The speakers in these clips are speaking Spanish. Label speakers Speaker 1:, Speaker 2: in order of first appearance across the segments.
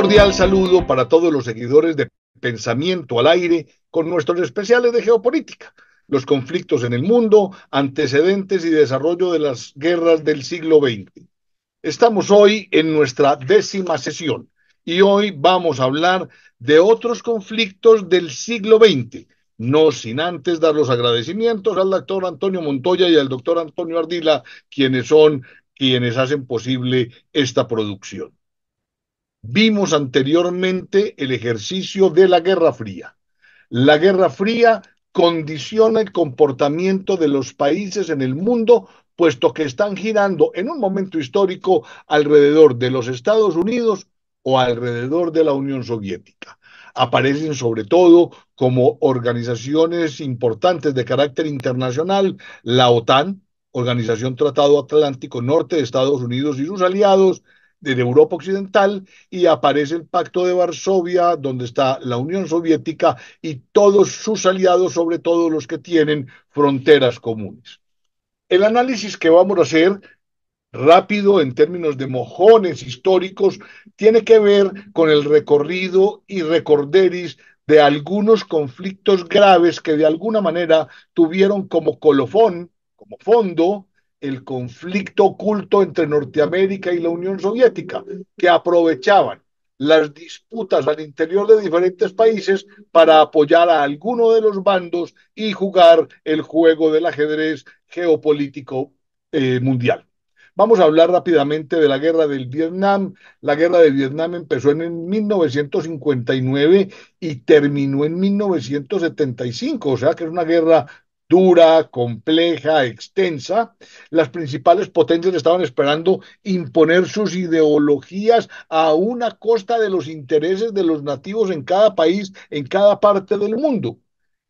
Speaker 1: cordial saludo para todos los seguidores de Pensamiento al Aire con nuestros especiales de geopolítica, los conflictos en el mundo, antecedentes y desarrollo de las guerras del siglo XX. Estamos hoy en nuestra décima sesión y hoy vamos a hablar de otros conflictos del siglo XX, no sin antes dar los agradecimientos al doctor Antonio Montoya y al doctor Antonio Ardila, quienes son quienes hacen posible esta producción. Vimos anteriormente el ejercicio de la Guerra Fría. La Guerra Fría condiciona el comportamiento de los países en el mundo, puesto que están girando en un momento histórico alrededor de los Estados Unidos o alrededor de la Unión Soviética. Aparecen sobre todo como organizaciones importantes de carácter internacional, la OTAN, Organización Tratado Atlántico Norte de Estados Unidos y sus aliados, de Europa Occidental y aparece el Pacto de Varsovia, donde está la Unión Soviética y todos sus aliados, sobre todo los que tienen fronteras comunes. El análisis que vamos a hacer rápido en términos de mojones históricos tiene que ver con el recorrido y recorderis de algunos conflictos graves que de alguna manera tuvieron como colofón, como fondo, el conflicto oculto entre Norteamérica y la Unión Soviética, que aprovechaban las disputas al interior de diferentes países para apoyar a alguno de los bandos y jugar el juego del ajedrez geopolítico eh, mundial. Vamos a hablar rápidamente de la guerra del Vietnam. La guerra de Vietnam empezó en 1959 y terminó en 1975, o sea que es una guerra dura, compleja, extensa, las principales potencias estaban esperando imponer sus ideologías a una costa de los intereses de los nativos en cada país, en cada parte del mundo.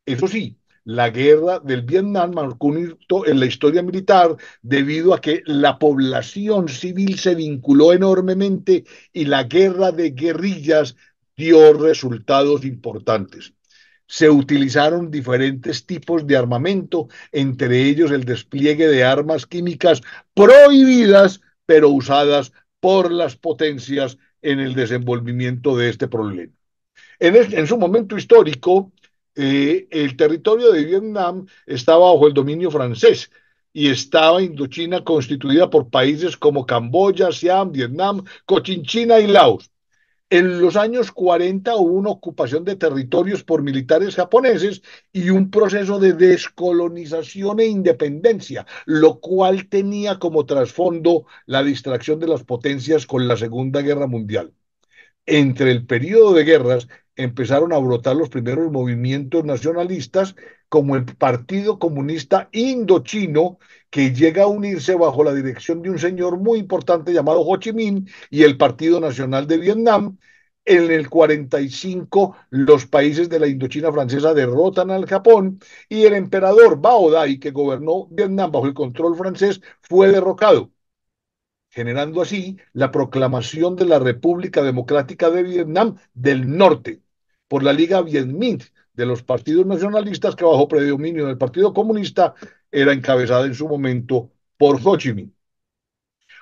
Speaker 1: Eso sí, la guerra del Vietnam marcó un hito en la historia militar debido a que la población civil se vinculó enormemente y la guerra de guerrillas dio resultados importantes se utilizaron diferentes tipos de armamento, entre ellos el despliegue de armas químicas prohibidas, pero usadas por las potencias en el desenvolvimiento de este problema. En, su momento histórico, eh, el territorio de Vietnam estaba bajo el dominio francés y estaba Indochina constituida por países como Camboya, Siam, Vietnam, Cochinchina y Laos. En los años 40 hubo una ocupación de territorios por militares japoneses y un proceso de descolonización e independencia, lo cual tenía como trasfondo la distracción de las potencias con la Segunda Guerra Mundial. Entre el periodo de guerras, empezaron a brotar los primeros movimientos nacionalistas, como el Partido Comunista Indochino, que llega a unirse bajo la dirección de un señor muy importante llamado Ho Chi Minh y el Partido Nacional de Vietnam. En el 45 los países de la Indochina francesa derrotan al Japón y el emperador Bao Dai, que gobernó Vietnam bajo el control francés, fue derrocado generando así la proclamación de la República Democrática de Vietnam del Norte por la Liga Minh, de los partidos nacionalistas que bajo predominio del Partido Comunista era encabezada en su momento por Ho Chi Minh.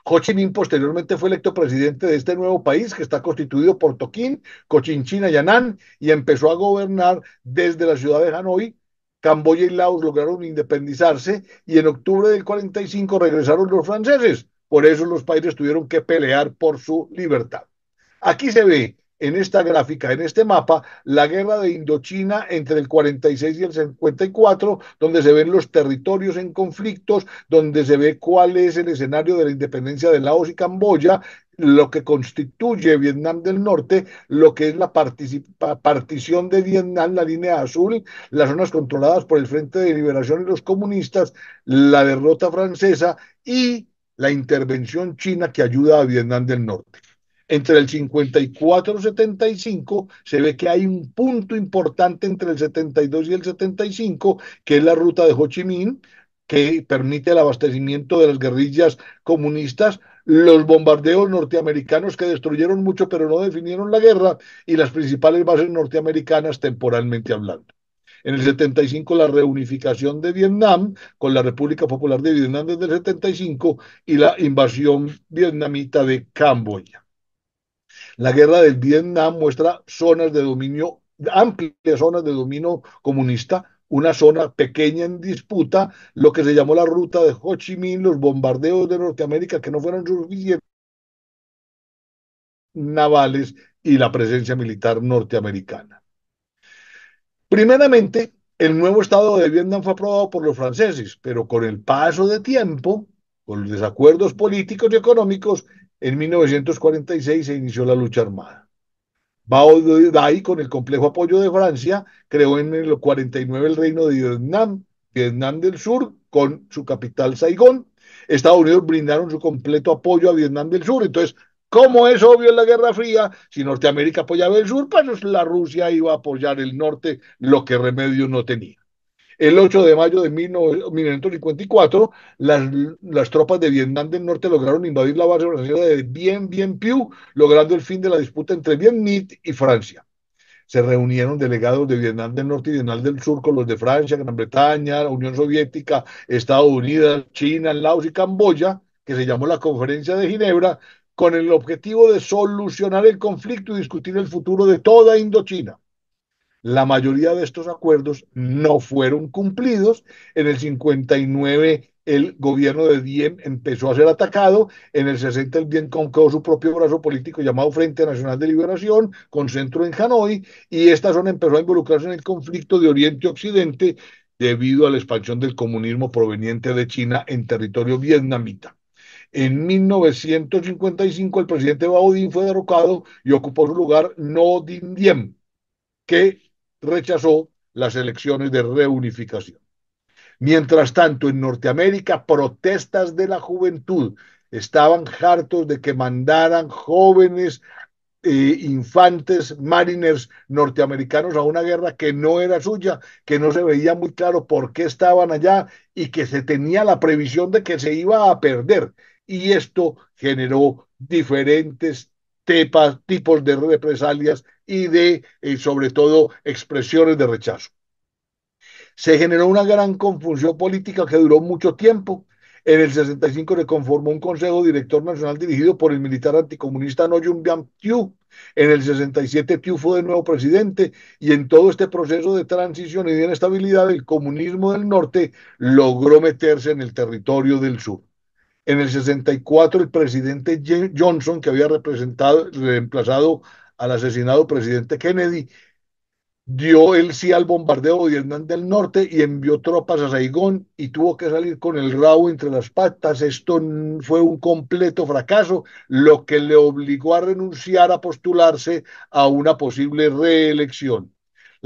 Speaker 1: Ho Chi Minh posteriormente fue electo presidente de este nuevo país que está constituido por Toquín, Cochinchina y Anán y empezó a gobernar desde la ciudad de Hanoi. Camboya y Laos lograron independizarse y en octubre del 45 regresaron los franceses. Por eso los países tuvieron que pelear por su libertad. Aquí se ve en esta gráfica, en este mapa, la guerra de Indochina entre el 46 y el 54, donde se ven los territorios en conflictos, donde se ve cuál es el escenario de la independencia de Laos y Camboya, lo que constituye Vietnam del Norte, lo que es la partición de Vietnam, la línea azul, las zonas controladas por el Frente de Liberación y los comunistas, la derrota francesa y la intervención china que ayuda a Vietnam del Norte entre el 54 y el 75, se ve que hay un punto importante entre el 72 y el 75, que es la ruta de Ho Chi Minh, que permite el abastecimiento de las guerrillas comunistas, los bombardeos norteamericanos que destruyeron mucho pero no definieron la guerra y las principales bases norteamericanas temporalmente hablando. En el 75 la reunificación de Vietnam con la República Popular de Vietnam desde el 75 y la invasión vietnamita de Camboya. La guerra del Vietnam muestra zonas de dominio, amplias zonas de dominio comunista, una zona pequeña en disputa, lo que se llamó la ruta de Ho Chi Minh, los bombardeos de Norteamérica que no fueron suficientes navales y la presencia militar norteamericana. Primeramente, el nuevo Estado de Vietnam fue aprobado por los franceses, pero con el paso de tiempo, con los desacuerdos políticos y económicos, en 1946 se inició la lucha armada. Dai, con el complejo apoyo de Francia, creó en el 49 el reino de Vietnam, Vietnam del Sur, con su capital Saigón. Estados Unidos brindaron su completo apoyo a Vietnam del Sur. Entonces, como es obvio en la Guerra Fría, si Norteamérica apoyaba el sur, pues la Rusia iba a apoyar el norte, lo que remedio no tenía. El 8 de mayo de 1954, las, las tropas de Vietnam del Norte lograron invadir la base de Bien Bien Piu, logrando el fin de la disputa entre Vietnam y Francia. Se reunieron delegados de Vietnam del Norte y Vietnam del Sur con los de Francia, Gran Bretaña, Unión Soviética, Estados Unidos, China, Laos y Camboya, que se llamó la Conferencia de Ginebra, con el objetivo de solucionar el conflicto y discutir el futuro de toda Indochina. La mayoría de estos acuerdos no fueron cumplidos. En el 59 el gobierno de Diem empezó a ser atacado. En el 60 el Diem concó su propio brazo político llamado Frente Nacional de Liberación, con centro en Hanoi, y esta zona empezó a involucrarse en el conflicto de Oriente-Occidente debido a la expansión del comunismo proveniente de China en territorio vietnamita. En 1955 el presidente Dinh fue derrocado y ocupó su lugar No Dinh Diem, que rechazó las elecciones de reunificación. Mientras tanto, en Norteamérica, protestas de la juventud estaban hartos de que mandaran jóvenes eh, infantes, mariners norteamericanos a una guerra que no era suya, que no se veía muy claro por qué estaban allá y que se tenía la previsión de que se iba a perder. Y esto generó diferentes tipos de represalias y de, eh, sobre todo, expresiones de rechazo. Se generó una gran confusión política que duró mucho tiempo. En el 65 se conformó un Consejo Director Nacional dirigido por el militar anticomunista No Byung Thieu. En el 67 Thieu fue de nuevo presidente y en todo este proceso de transición y de inestabilidad el comunismo del norte logró meterse en el territorio del sur. En el 64, el presidente Johnson, que había representado, reemplazado al asesinado presidente Kennedy, dio el sí al bombardeo de Vietnam del Norte y envió tropas a Saigón y tuvo que salir con el rabo entre las patas. Esto fue un completo fracaso, lo que le obligó a renunciar a postularse a una posible reelección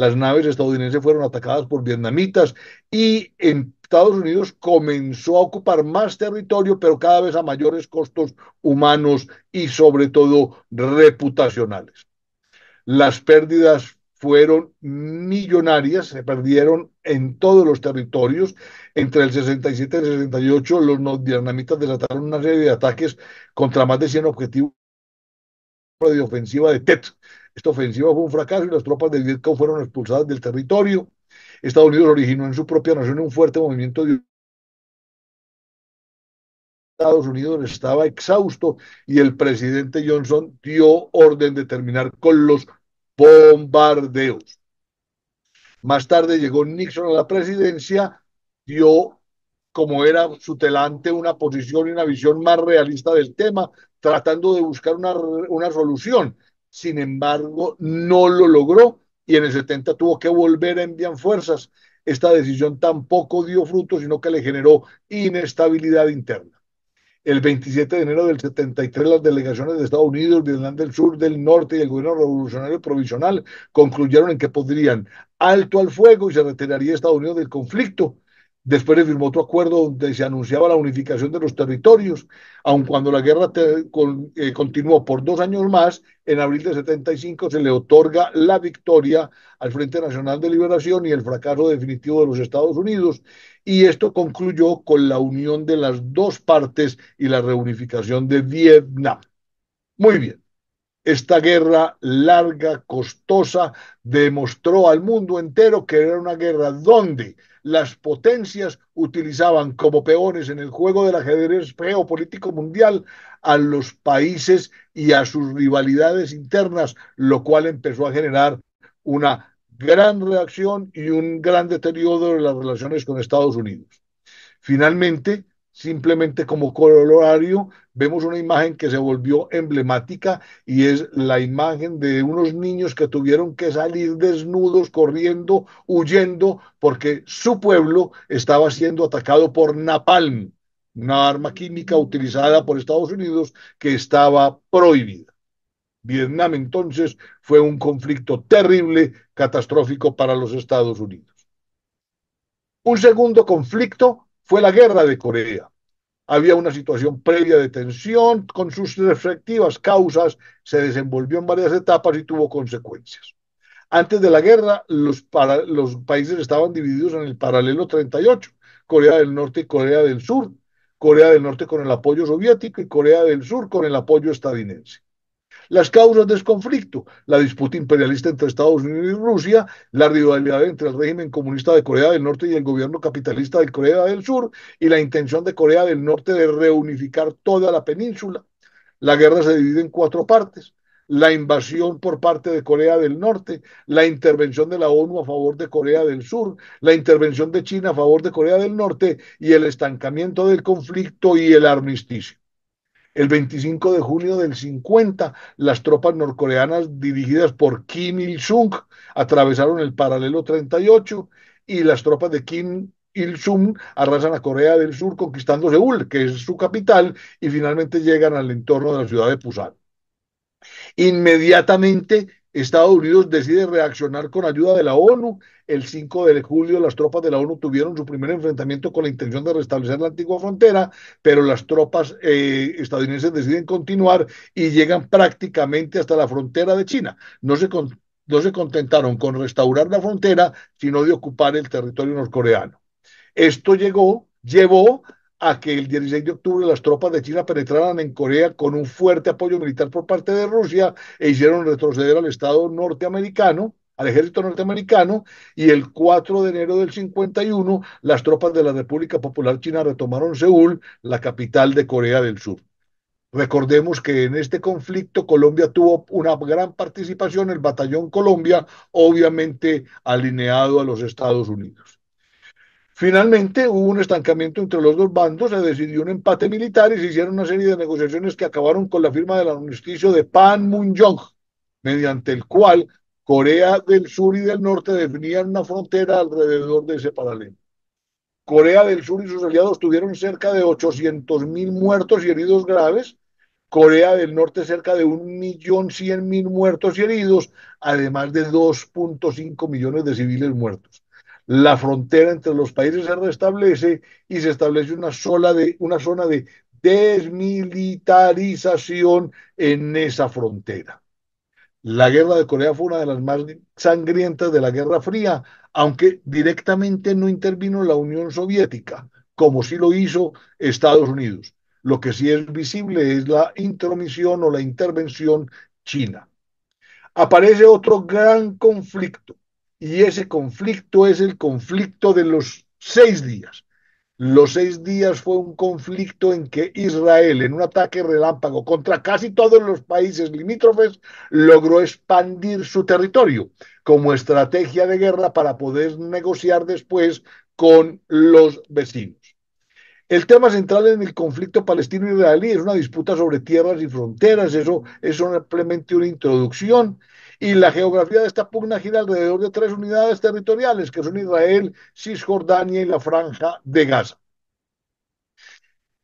Speaker 1: las naves estadounidenses fueron atacadas por vietnamitas y en Estados Unidos comenzó a ocupar más territorio, pero cada vez a mayores costos humanos y sobre todo reputacionales. Las pérdidas fueron millonarias, se perdieron en todos los territorios. Entre el 67 y el 68 los vietnamitas desataron una serie de ataques contra más de 100 objetivos de ofensiva de Tet, esta ofensiva fue un fracaso y las tropas de Vietcong fueron expulsadas del territorio. Estados Unidos originó en su propia nación un fuerte movimiento de Estados Unidos estaba exhausto y el presidente Johnson dio orden de terminar con los bombardeos. Más tarde llegó Nixon a la presidencia, dio como era su telante una posición y una visión más realista del tema, tratando de buscar una, una solución sin embargo no lo logró y en el 70 tuvo que volver a enviar fuerzas. Esta decisión tampoco dio fruto, sino que le generó inestabilidad interna. El 27 de enero del 73, las delegaciones de Estados Unidos, Vietnam del Sur, del Norte y el gobierno revolucionario provisional concluyeron en que podrían alto al fuego y se retiraría Estados Unidos del conflicto Después se firmó otro acuerdo donde se anunciaba la unificación de los territorios, aun cuando la guerra eh, continuó por dos años más, en abril de 75 se le otorga la victoria al Frente Nacional de Liberación y el fracaso definitivo de los Estados Unidos, y esto concluyó con la unión de las dos partes y la reunificación de Vietnam. Muy bien. Esta guerra larga, costosa, demostró al mundo entero que era una guerra donde las potencias utilizaban como peones en el juego del ajedrez geopolítico mundial a los países y a sus rivalidades internas, lo cual empezó a generar una gran reacción y un gran deterioro de las relaciones con Estados Unidos. Finalmente, simplemente como horario vemos una imagen que se volvió emblemática y es la imagen de unos niños que tuvieron que salir desnudos, corriendo, huyendo, porque su pueblo estaba siendo atacado por napalm, una arma química utilizada por Estados Unidos que estaba prohibida. Vietnam entonces fue un conflicto terrible, catastrófico para los Estados Unidos. Un segundo conflicto fue la guerra de Corea. Había una situación previa de tensión con sus respectivas causas, se desenvolvió en varias etapas y tuvo consecuencias. Antes de la guerra, los, países estaban divididos en el paralelo 38, Corea del Norte y Corea del Sur, Corea del Norte con el apoyo soviético y Corea del Sur con el apoyo estadounidense. Las causas del conflicto, la disputa imperialista entre Estados Unidos y Rusia, la rivalidad entre el régimen comunista de Corea del Norte y el gobierno capitalista de Corea del Sur, y la intención de Corea del Norte de reunificar toda la península. La guerra se divide en cuatro partes la invasión por parte de Corea del Norte, la intervención de la ONU a favor de Corea del Sur, la intervención de China a favor de Corea del Norte y el estancamiento del conflicto y el armisticio. El 25 de junio del 50, las tropas norcoreanas dirigidas por Kim Il-sung atravesaron el paralelo 38 y las tropas de Kim Il-sung arrasan a Corea del Sur conquistando Seúl, que es su capital, y finalmente llegan al entorno de la ciudad de Pusan. Inmediatamente Estados Unidos decide reaccionar con ayuda de la ONU. El 5 de julio las tropas de la ONU tuvieron su primer enfrentamiento con la intención de restablecer la antigua frontera, pero las tropas eh, estadounidenses deciden continuar y llegan prácticamente hasta la frontera de China. No se, no se contentaron con restaurar la frontera, sino de ocupar el territorio norcoreano. Esto llegó, llevó a que el 16 de octubre las tropas de China penetraran en Corea con un fuerte apoyo militar por parte de Rusia e hicieron retroceder al Estado norteamericano, al ejército norteamericano, y el 4 de enero del 51 las tropas de la República Popular China retomaron Seúl, la capital de Corea del Sur. Recordemos que en este conflicto Colombia tuvo una gran participación, el batallón Colombia, obviamente alineado a los Estados Unidos. Finalmente hubo un estancamiento entre los dos bandos, se decidió un empate militar y se hicieron una serie de negociaciones que acabaron con la firma del armisticio de Panmunjom, mediante el cual Corea del Sur y del Norte definían una frontera alrededor de ese paralelo. Corea del Sur y sus aliados tuvieron cerca de 800.000 muertos y heridos graves, Corea del Norte cerca de 1.100.000 muertos y heridos, además de 2.5 millones de civiles muertos la frontera entre los países se restablece y se establece una, sola de, una zona de desmilitarización en esa frontera. La guerra de Corea fue una de las más sangrientas de la Guerra Fría, aunque directamente no intervino la Unión Soviética, como sí lo hizo Estados Unidos. Lo que sí es visible es la intromisión o la intervención china. Aparece otro gran conflicto, y ese conflicto es el conflicto de los seis días. Los seis días fue un conflicto en que Israel, en un ataque relámpago contra casi todos los países limítrofes, logró expandir su territorio como estrategia de guerra para poder negociar después con los vecinos. El tema central en el conflicto palestino-israelí es una disputa sobre tierras y fronteras, eso es simplemente una introducción y la geografía de esta pugna gira alrededor de tres unidades territoriales, que son Israel, Cisjordania y la Franja de Gaza.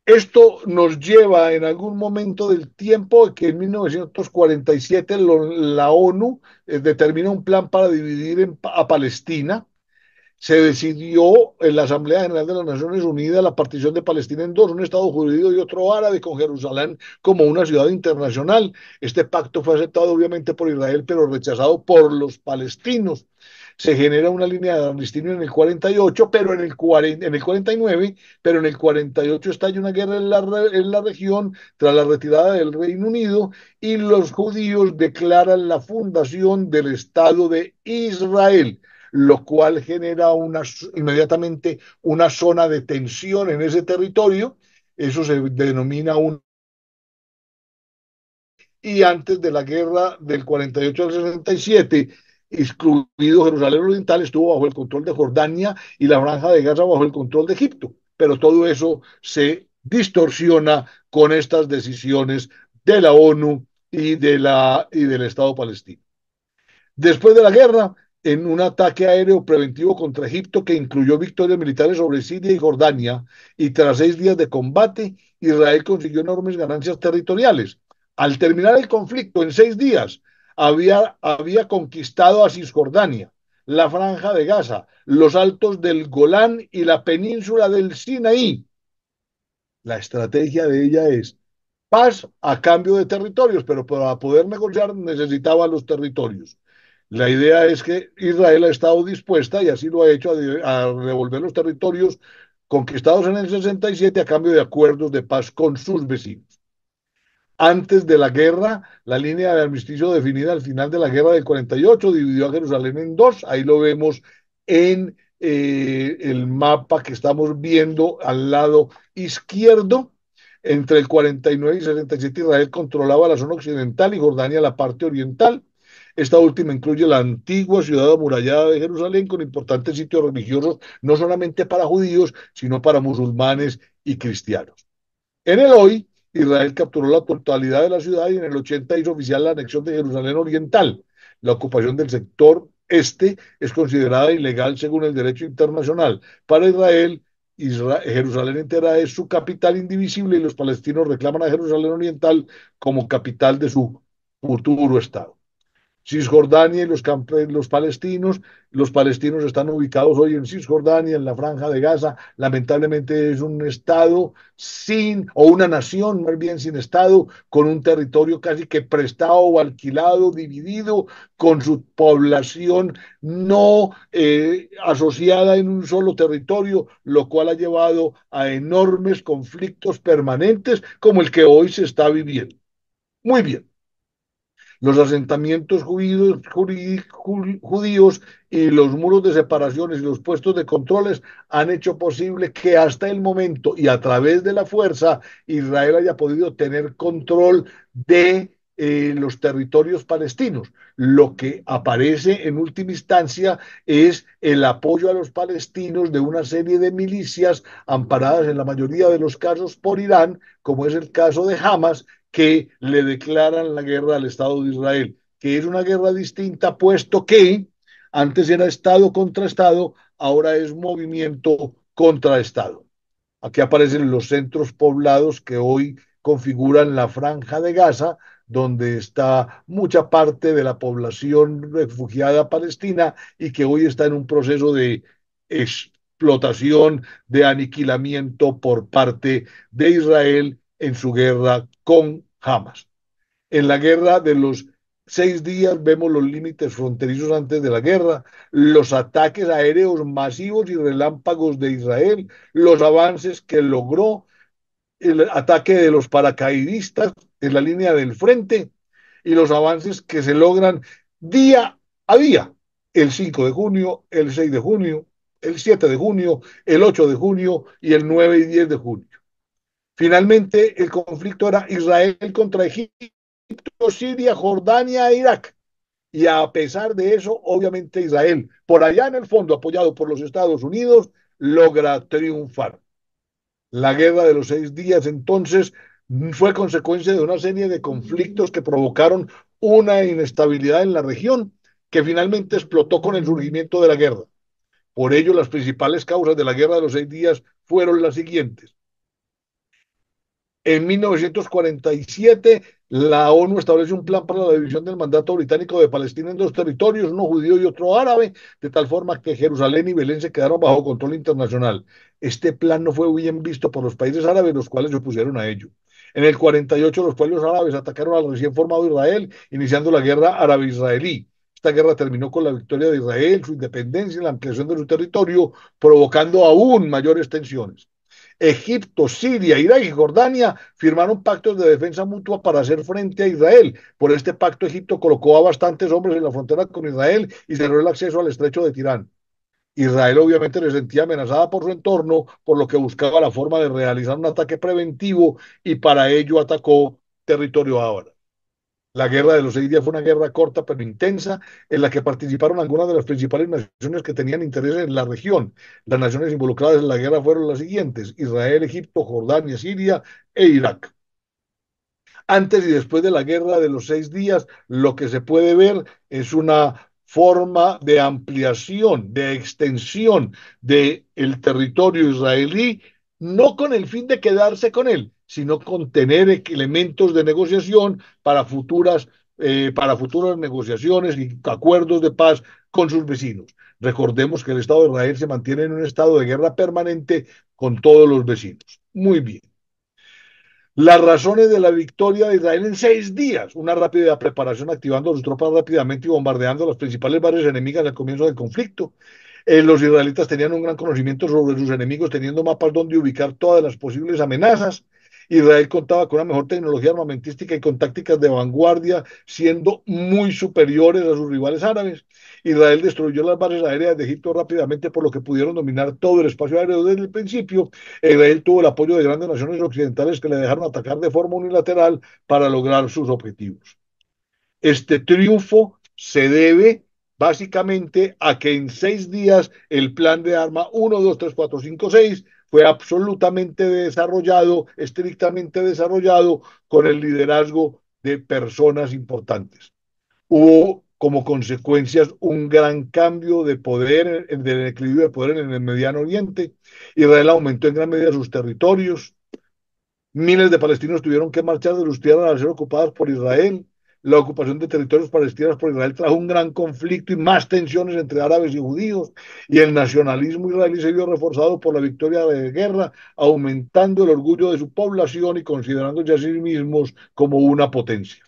Speaker 1: Esto nos lleva en algún momento del tiempo que en 1947 la ONU eh, determina un plan para dividir a Palestina se decidió en la Asamblea General de las Naciones Unidas la partición de Palestina en dos, un Estado judío y otro árabe, con Jerusalén como una ciudad internacional. Este pacto fue aceptado obviamente por Israel, pero rechazado por los palestinos. Se genera una línea de armisticio en el 48, pero en el, 40, en el 49, pero en el 48 estalla una guerra en la región tras la retirada del Reino Unido y los judíos declaran la fundación del Estado de Israel lo cual genera inmediatamente una zona de tensión en ese territorio. Eso se denomina un... Y antes de la guerra del 48 al 67, excluido Jerusalén Oriental, estuvo bajo el control de Jordania y la Franja de Gaza bajo el control de Egipto. Pero todo eso se distorsiona con estas decisiones de la ONU y, de la, y del Estado palestino. Después de la guerra, en un ataque aéreo preventivo contra Egipto que incluyó victorias militares sobre Siria y Jordania, y tras seis días de combate, Israel consiguió enormes ganancias territoriales. Al terminar el conflicto en seis días, había, había conquistado a Cisjordania, la franja de Gaza, los altos del Golán y la península del Sinaí. La estrategia de ella es paz a cambio de territorios, pero para poder negociar necesitaba los territorios. La idea es que Israel ha estado dispuesta, y así lo ha hecho, a, revolver los territorios conquistados en el 67 a cambio de acuerdos de paz con sus vecinos. Antes de la guerra, la línea de armisticio definida al final de la guerra del 48 dividió a Jerusalén en dos. Ahí lo vemos en eh, el mapa que estamos viendo al lado izquierdo. Entre el 49 y 67 Israel controlaba la zona occidental y Jordania la parte oriental. Esta última incluye la antigua ciudad amurallada de Jerusalén con importantes sitios religiosos, no solamente para judíos, sino para musulmanes y cristianos. En el hoy, Israel capturó la totalidad de la ciudad y en el 80 hizo oficial la anexión de Jerusalén Oriental. La ocupación del sector este es considerada ilegal según el derecho internacional. Para Israel, Israel, Jerusalén entera es su capital indivisible y los palestinos reclaman a Jerusalén Oriental como capital de su futuro Estado. Cisjordania y los, palestinos. Los palestinos están ubicados hoy en Cisjordania, en la franja de Gaza. Lamentablemente es un estado sin, o una nación más bien sin estado, con un territorio casi que prestado o alquilado, dividido, con su población no eh, asociada en un solo territorio, lo cual ha llevado a enormes conflictos permanentes como el que hoy se está viviendo. Muy bien los asentamientos judíos, y los muros de separaciones y los puestos de controles han hecho posible que hasta el momento y a través de la fuerza Israel haya podido tener control de eh, los territorios palestinos. Lo que aparece en última instancia es el apoyo a los palestinos de una serie de milicias amparadas en la mayoría de los casos por Irán, como es el caso de Hamas, que le declaran la guerra al Estado de Israel, que es una guerra distinta, puesto que antes era Estado contra Estado, ahora es movimiento contra Estado. Aquí aparecen los centros poblados que hoy configuran la franja de Gaza, donde está mucha parte de la población refugiada palestina y que hoy está en un proceso de explotación, de aniquilamiento por parte de Israel en su guerra con Hamas. En la guerra de los seis días vemos los límites fronterizos antes de la guerra, los ataques aéreos masivos y relámpagos de Israel, los avances que logró el ataque de los paracaidistas en la línea del frente y los avances que se logran día a día, el 5 de junio, el 6 de junio, el 7 de junio, el 8 de junio y el 9 y 10 de junio. Finalmente, el conflicto era Israel contra Egipto, Siria, Jordania e Irak. Y a pesar de eso, obviamente Israel, por allá en el fondo, apoyado por los Estados Unidos, logra triunfar. La guerra de los seis días entonces fue consecuencia de una serie de conflictos que provocaron una inestabilidad en la región que finalmente explotó con el surgimiento de la guerra. Por ello, las principales causas de la guerra de los seis días fueron las siguientes. En 1947, la ONU establece un plan para la división del mandato británico de Palestina en dos territorios, uno judío y otro árabe, de tal forma que Jerusalén y Belén se quedaron bajo control internacional. Este plan no fue bien visto por los países árabes, los cuales se opusieron a ello. En el 48 los pueblos árabes atacaron al recién formado Israel, iniciando la guerra árabe-israelí. Esta guerra terminó con la victoria de Israel, su independencia y la ampliación de su territorio, provocando aún mayores tensiones. Egipto, Siria, Irak y Jordania firmaron pactos de defensa mutua para hacer frente a Israel. Por este pacto Egipto colocó a bastantes hombres en la frontera con Israel y cerró el acceso al estrecho de Tirán. Israel obviamente se sentía amenazada por su entorno, por lo que buscaba la forma de realizar un ataque preventivo y para ello atacó territorio árabe la guerra de los seis días fue una guerra corta pero intensa en la que participaron algunas de las principales naciones que tenían interés en la región. Las naciones involucradas en la guerra fueron las siguientes, Israel, Egipto, Jordania, Siria e Irak. Antes y después de la guerra de los seis días, lo que se puede ver es una forma de ampliación, de extensión del territorio israelí no con el fin de quedarse con él, sino con tener e-, elementos de negociación para futuras, eh, para futuras negociaciones y acuerdos de paz con sus vecinos. Recordemos que el Estado de Israel se mantiene en un estado de guerra permanente con todos los vecinos. Muy bien. Las razones de la victoria de Israel en seis días, una rápida preparación activando sus tropas rápidamente y bombardeando las principales barrios enemigas al comienzo del conflicto, eh, los israelitas tenían un gran conocimiento sobre sus enemigos, teniendo mapas donde ubicar todas las posibles amenazas. Israel contaba con una mejor tecnología armamentística y con tácticas de vanguardia, siendo muy superiores a sus rivales árabes. Israel destruyó las bases aéreas de Egipto rápidamente, por lo que pudieron dominar todo el espacio aéreo desde el principio. Israel tuvo el apoyo de grandes naciones occidentales que le dejaron atacar de forma unilateral para lograr sus objetivos. Este triunfo se debe básicamente a que en seis días el plan de arma 1, 2, 3, 4, 5, 6 fue absolutamente desarrollado, estrictamente desarrollado con el liderazgo de personas importantes. Hubo como consecuencias un gran cambio de poder, del equilibrio de poder en el Mediano Oriente. Israel aumentó en gran medida sus territorios. Miles de palestinos tuvieron que marchar de sus tierras a ser ocupadas por Israel la ocupación de territorios palestinos por Israel trajo un gran conflicto y más tensiones entre árabes y judíos, y el nacionalismo israelí se vio reforzado por la victoria de guerra, aumentando el orgullo de su población y considerándose a sí mismos como una potencia.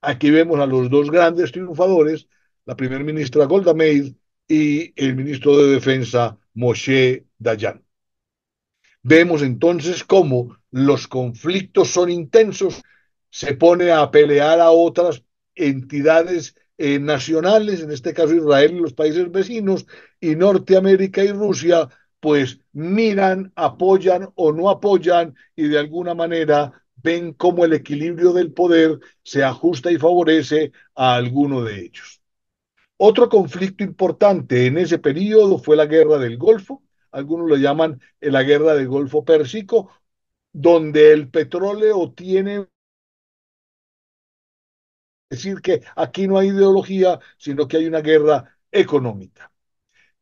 Speaker 1: Aquí vemos a los dos grandes triunfadores, la primer ministra Golda Meir y el ministro de Defensa Moshe Dayan. Vemos entonces cómo los conflictos son intensos se pone a pelear a otras entidades eh, nacionales, en este caso Israel y los países vecinos, y Norteamérica y Rusia, pues miran, apoyan o no apoyan y de alguna manera ven cómo el equilibrio del poder se ajusta y favorece a alguno de ellos. Otro conflicto importante en ese periodo fue la guerra del Golfo, algunos lo llaman eh, la guerra del Golfo Pérsico, donde el petróleo tiene decir que aquí no hay ideología, sino que hay una guerra económica.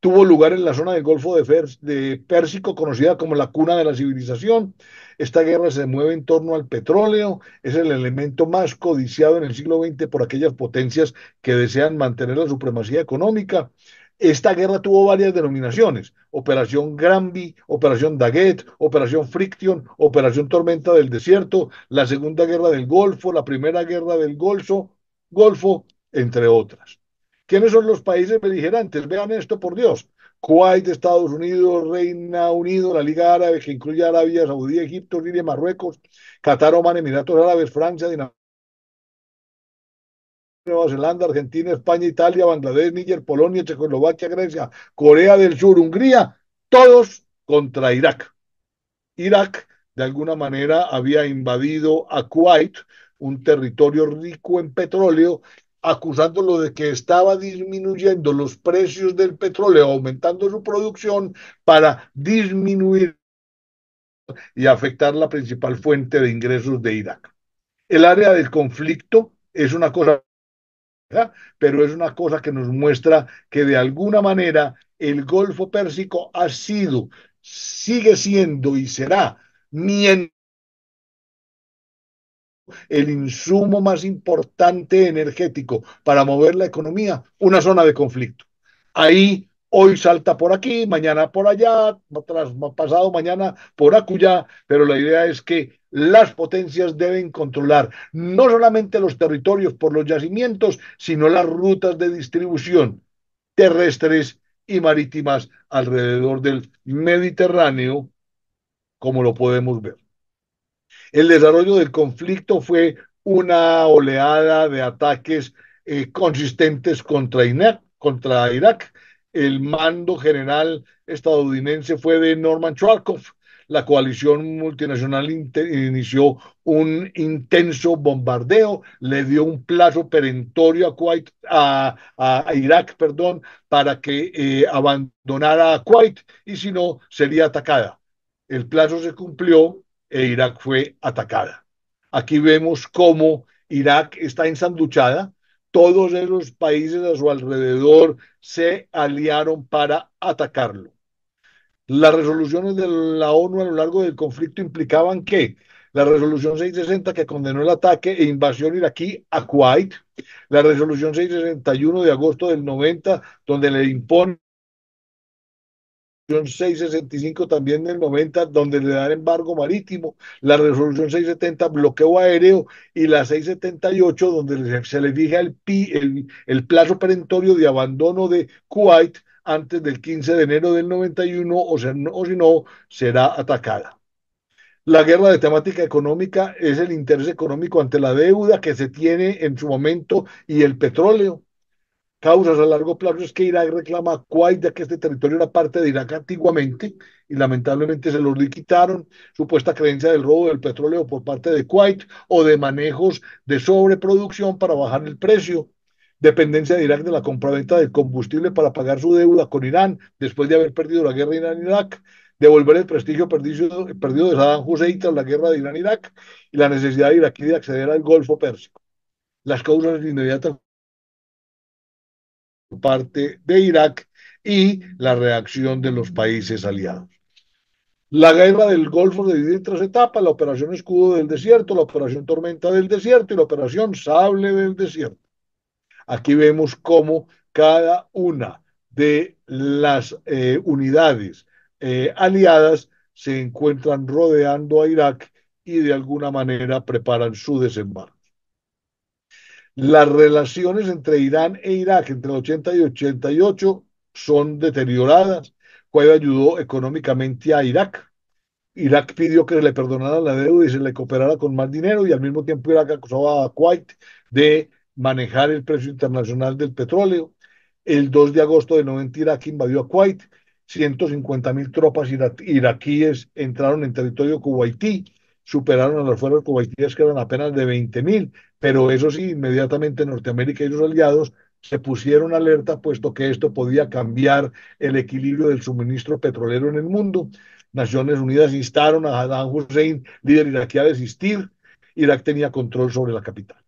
Speaker 1: Tuvo lugar en la zona del Golfo de, Pérsico, conocida como la cuna de la civilización. Esta guerra se mueve en torno al petróleo, es el elemento más codiciado en el siglo XX por aquellas potencias que desean mantener la supremacía económica. Esta guerra tuvo varias denominaciones, Operación Granby, Operación Daguet, Operación Friction, Operación Tormenta del Desierto, la Segunda Guerra del Golfo, la Primera Guerra del Golfo, Golfo, entre otras. ¿Quiénes son los países beligerantes? Vean esto, por Dios. Kuwait, Estados Unidos, Reino Unido, la Liga Árabe, que incluye Arabia Saudí, Egipto, Libia, Marruecos, Qatar, Oman, Emiratos Árabes, Francia, Dinamarca, Nueva Zelanda, Argentina, España, Italia, Bangladesh, Níger, Polonia, Checoslovaquia, Grecia, Corea del Sur, Hungría, todos contra Irak. Irak, de alguna manera, había invadido a Kuwait un territorio rico en petróleo, acusándolo de que estaba disminuyendo los precios del petróleo, aumentando su producción para disminuir y afectar la principal fuente de ingresos de Irak. El área del conflicto es una cosa, pero es una cosa que nos muestra que de alguna manera el Golfo Pérsico ha sido, sigue siendo y será mientras el insumo más importante energético para mover la economía, una zona de conflicto. Ahí hoy salta por aquí, mañana por allá, pasado mañana por acullá, pero la idea es que las potencias deben controlar no solamente los territorios por los yacimientos, sino las rutas de distribución terrestres y marítimas alrededor del Mediterráneo, como lo podemos ver. El desarrollo del conflicto fue una oleada de ataques eh, consistentes contra, Irak, contra Irak. El mando general estadounidense fue de Norman Charkov. La coalición multinacional inició un intenso bombardeo, le dio un plazo perentorio a, Kuwait, a, Irak perdón, para que eh, abandonara a Kuwait y si no, sería atacada. El plazo se cumplió e Irak fue atacada. Aquí vemos cómo Irak está ensanduchada, todos esos países a su alrededor se aliaron para atacarlo. Las resoluciones de la ONU a lo largo del conflicto implicaban que la resolución 660 que condenó el ataque e invasión iraquí a Kuwait, la resolución 661 de agosto del 90 donde le impone 665 también del 90, donde le dan embargo marítimo, la resolución 670 bloqueo aéreo y la 678, donde se le fija el, pi, el, plazo perentorio de abandono de Kuwait antes del 15 de enero del 91 o, sea, o si no, será atacada. La guerra de temática económica es el interés económico ante la deuda que se tiene en su momento y el petróleo causas a largo plazo es que Irak reclama a Kuwait, ya que este territorio era parte de Irak antiguamente y lamentablemente se lo liquidaron, supuesta creencia del robo del petróleo por parte de Kuwait o de manejos de sobreproducción para bajar el precio, dependencia de Irak de la compraventa del combustible para pagar su deuda con Irán después de haber perdido la guerra Irán-Irak, devolver el prestigio perdido, perdido de Saddam Hussein tras la guerra de Irán-Irak y la necesidad de iraquí de acceder al Golfo Pérsico. Las causas inmediatas parte de Irak y la reacción de los países aliados. La guerra del Golfo de divide tres etapas, la operación Escudo del Desierto, la operación Tormenta del Desierto y la operación Sable del Desierto. Aquí vemos cómo cada una de las eh, unidades eh, aliadas se encuentran rodeando a Irak y de alguna manera preparan su desembarco. Las relaciones entre Irán e Irak entre el 80 y 88 son deterioradas. Kuwait ayudó económicamente a Irak. Irak pidió que se le perdonara la deuda y se le cooperara con más dinero y al mismo tiempo Irak acusaba a Kuwait de manejar el precio internacional del petróleo. El 2 de agosto de 90 Irak invadió a Kuwait. 150.000 mil tropas iraquíes entraron en territorio kuwaití superaron a los fuerzas cubaitíes, que eran apenas de 20.000, pero eso sí, inmediatamente Norteamérica y sus aliados se pusieron alerta, puesto que esto podía cambiar el equilibrio del suministro petrolero en el mundo. Naciones Unidas instaron a Saddam Hussein, líder iraquí, a desistir. Irak tenía control sobre la capital.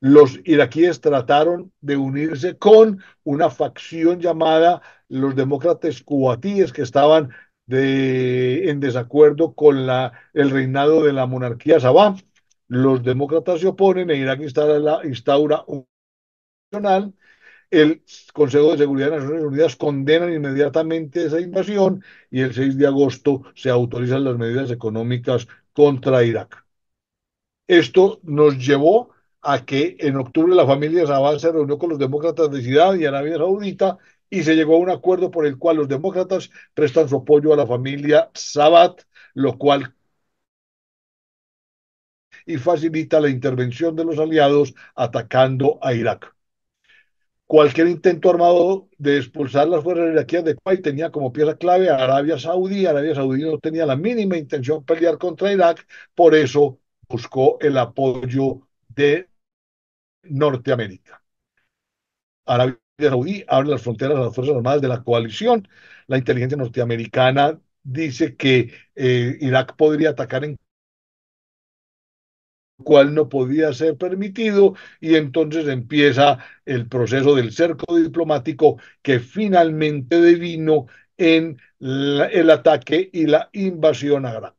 Speaker 1: Los iraquíes trataron de unirse con una facción llamada los demócratas cubatíes, que estaban en desacuerdo con la, el reinado de la monarquía Sabah. Los demócratas se oponen e Irak instaura, instaura un nacional. El Consejo de Seguridad de las Naciones Unidas condena inmediatamente esa invasión y el 6 de agosto se autorizan las medidas económicas contra Irak. Esto nos llevó a que en octubre la familia Sabah se reunió con los demócratas de Ciudad y Arabia Saudita y se llegó a un acuerdo por el cual los demócratas prestan su apoyo a la familia Sabat, lo cual y facilita la intervención de los aliados atacando a Irak. Cualquier intento armado de expulsar las fuerzas iraquíes de Kuwait tenía como pieza clave a Arabia Saudí. Arabia Saudí no tenía la mínima intención de pelear contra Irak, por eso buscó el apoyo de Norteamérica. Saudí abre las fronteras a las Fuerzas Armadas de la coalición. La inteligencia norteamericana dice que eh, Irak podría atacar en cual no podía ser permitido y entonces empieza el proceso del cerco diplomático que finalmente devino en el ataque y la invasión a Irak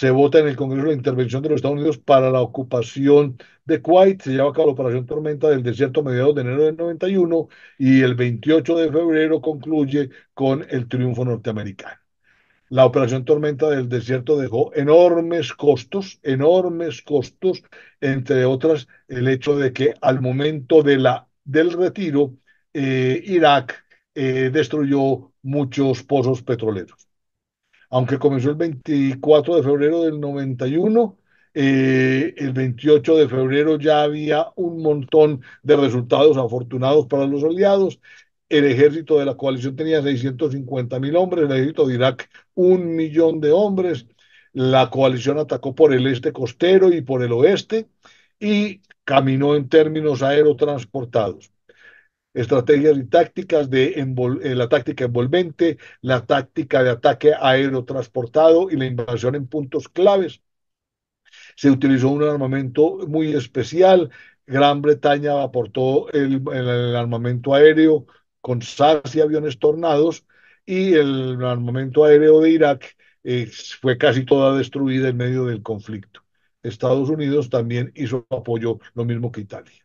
Speaker 1: se vota en el Congreso la intervención de los Estados Unidos para la ocupación de Kuwait. Se lleva a cabo la Operación Tormenta del Desierto a mediados de enero del 91 y el 28 de febrero concluye con el triunfo norteamericano. La Operación Tormenta del Desierto dejó enormes costos, enormes costos, entre otras el hecho de que al momento de la, del retiro, eh, Irak eh, destruyó muchos pozos petroleros aunque comenzó el 24 de febrero del 91, eh, el 28 de febrero ya había un montón de resultados afortunados para los aliados. El ejército de la coalición tenía 650 mil hombres, el ejército de Irak un millón de hombres. La coalición atacó por el este costero y por el oeste y caminó en términos aerotransportados estrategias y tácticas de eh, la táctica envolvente, la táctica de ataque aéreo transportado y la invasión en puntos claves. Se utilizó un armamento muy especial. Gran Bretaña aportó el, armamento aéreo con SAS y aviones tornados y el armamento aéreo de Irak eh, fue casi toda destruida en medio del conflicto. Estados Unidos también hizo apoyo, lo mismo que Italia.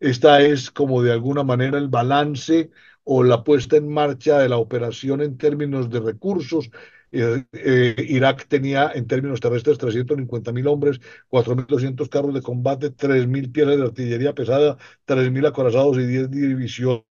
Speaker 1: Esta es como de alguna manera el balance o la puesta en marcha de la operación en términos de recursos. Eh, eh, Irak tenía en términos terrestres 350.000 hombres, 4.200 carros de combate, 3.000 piezas de artillería pesada, 3.000 acorazados y 10 divisiones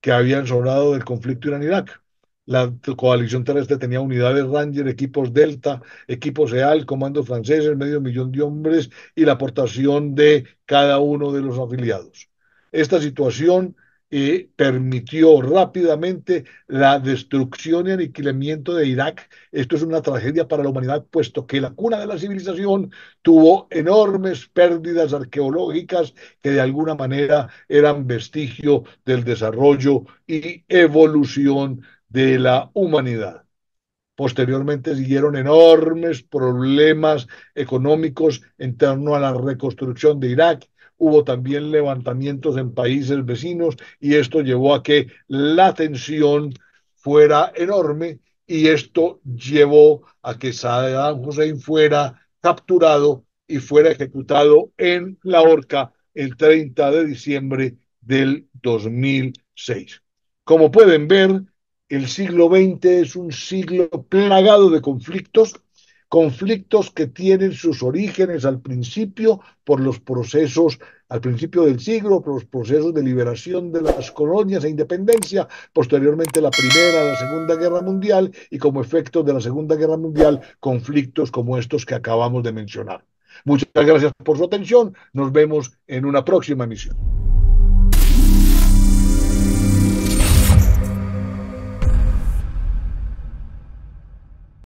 Speaker 1: que habían sobrado del conflicto Irán-Irak. La coalición terrestre tenía unidades Ranger, equipos Delta, equipos Real, comandos franceses, medio millón de hombres y la aportación de cada uno de los afiliados. Esta situación eh, permitió rápidamente la destrucción y aniquilamiento de Irak. Esto es una tragedia para la humanidad, puesto que la cuna de la civilización tuvo enormes pérdidas arqueológicas que de alguna manera eran vestigio del desarrollo y evolución de la humanidad. Posteriormente siguieron enormes problemas económicos en torno a la reconstrucción de Irak. Hubo también levantamientos en países vecinos y esto llevó a que la tensión fuera enorme y esto llevó a que Saddam Hussein fuera capturado y fuera ejecutado en la horca el 30 de diciembre del 2006. Como pueden ver, el siglo XX es un siglo plagado de conflictos, conflictos que tienen sus orígenes al principio por los procesos, al principio del siglo, por los procesos de liberación de las colonias e independencia, posteriormente la Primera, la Segunda Guerra Mundial y como efecto de la Segunda Guerra Mundial, conflictos como estos que acabamos de mencionar. Muchas gracias por su atención. Nos vemos en una próxima emisión.